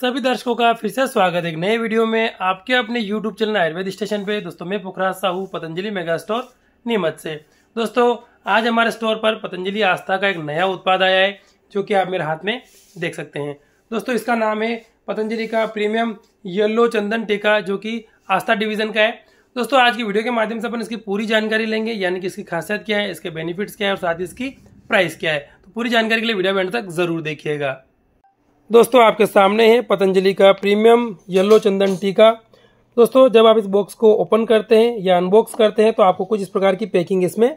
सभी दर्शकों का फिर से स्वागत है एक नए वीडियो में आपके अपने यूट्यूब चैनल आयुर्वेद स्टेशन पे दोस्तों मैं पुखराज साहू पतंजलि मेगा स्टोर नीमच से दोस्तों आज हमारे स्टोर पर पतंजलि आस्था का एक नया उत्पाद आया है जो कि आप मेरे हाथ में देख सकते हैं दोस्तों इसका नाम है पतंजलि का प्रीमियम येल्लो चंदन टीका जो कि आस्था डिविजन का है दोस्तों आज की वीडियो के माध्यम से अपन इसकी पूरी जानकारी लेंगे यानी कि इसकी खासियत क्या है इसके बेनिफिट्स क्या है और साथ ही इसकी प्राइस क्या है तो पूरी जानकारी के लिए वीडियो बैंड तक जरूर देखिएगा दोस्तों आपके सामने है पतंजलि का प्रीमियम येलो चंदन टीका दोस्तों जब आप इस बॉक्स को ओपन करते हैं या अनबॉक्स करते हैं तो आपको कुछ इस प्रकार की पैकिंग इसमें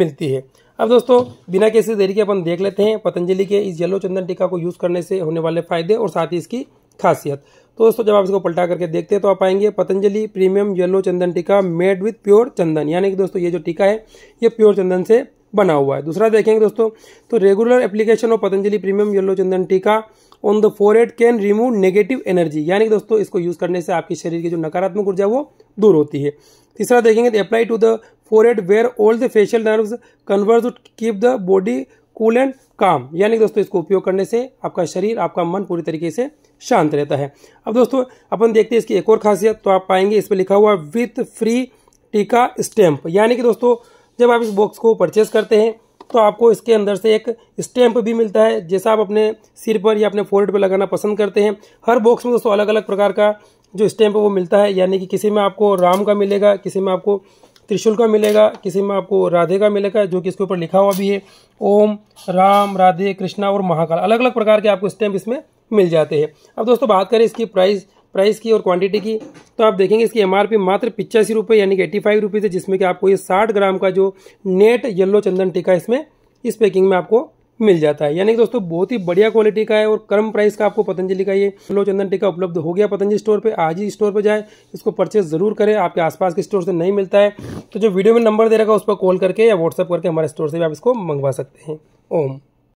मिलती है अब दोस्तों बिना किसी देरी के अपन देख लेते हैं पतंजलि के इस येलो चंदन टीका को यूज़ करने से होने वाले फायदे और साथ ही इसकी खासियत तो दोस्तों जब आप इसको पलटा करके देखते हैं तो आप आएंगे पतंजलि प्रीमियम येलो चंदन टीका मेड विथ प्योर चंदन यानी कि दोस्तों ये जो टीका है ये प्योर चंदन से बना हुआ है दूसरा देखेंगे दोस्तों तो regular application of Patanjali premium yellow chandan tika on the forehead can remove negative energy यानी कि दोस्तों इसको यूज करने से आपके शरीर की जो नकारात्मक ऊर्जा वो दूर होती है तीसरा देखेंगे apply to the forehead where all the facial nerve converse keep the body cool and calm यानी दोस्तों इसको उपयोग करने से आपका शरीर आपका मन पूरी तरीके से शांत रहता है अब दोस्तों अपन देखते हैं इसकी एक और खासियत तो आप पाएंगे इस पर लिखा हुआ विथ फ्री टीका स्टैम्प यानी कि दोस्तों जब आप इस बॉक्स को परचेज करते हैं तो आपको इसके अंदर से एक स्टैम्प भी मिलता है जैसा आप अपने सिर पर या अपने फोल्ड पर लगाना पसंद करते हैं हर बॉक्स में दोस्तों अलग अलग प्रकार का जो स्टैम्प है वो मिलता है यानी कि किसी में आपको राम का मिलेगा किसी में आपको त्रिशूल का मिलेगा किसी में आपको राधे का मिलेगा जो कि इसके ऊपर लिखा हुआ भी है ओम राम राधे कृष्णा और महाकाल अलग अलग प्रकार के आपको स्टैम्प इसमें मिल जाते हैं अब दोस्तों बात करें इसकी प्राइस प्राइस की और क्वांटिटी की तो आप देखेंगे इसकी एमआरपी मात्र पिचासी रुपये यानी कि एट्टी फाइव रुपीज़ है जिसमें कि आपको ये साठ ग्राम का जो नेट येलो चंदन टीका इसमें इस पैकिंग में आपको मिल जाता है यानी कि दोस्तों बहुत ही बढ़िया क्वालिटी का है और कम प्राइस का आपको पतंजलि का ये येलो चंदन टीका उपलब्ध हो गया पतंजलि स्टोर पर आज ही स्टोर पर जाए इसको परचेज जरूर करें आपके आसपास के स्टोर से नहीं मिलता है तो जो वीडियो में नंबर दे रखा है उस पर कॉल करके या व्हाट्सअप करके हमारे स्टोर से भी आप इसको मंगवा सकते हैं ओम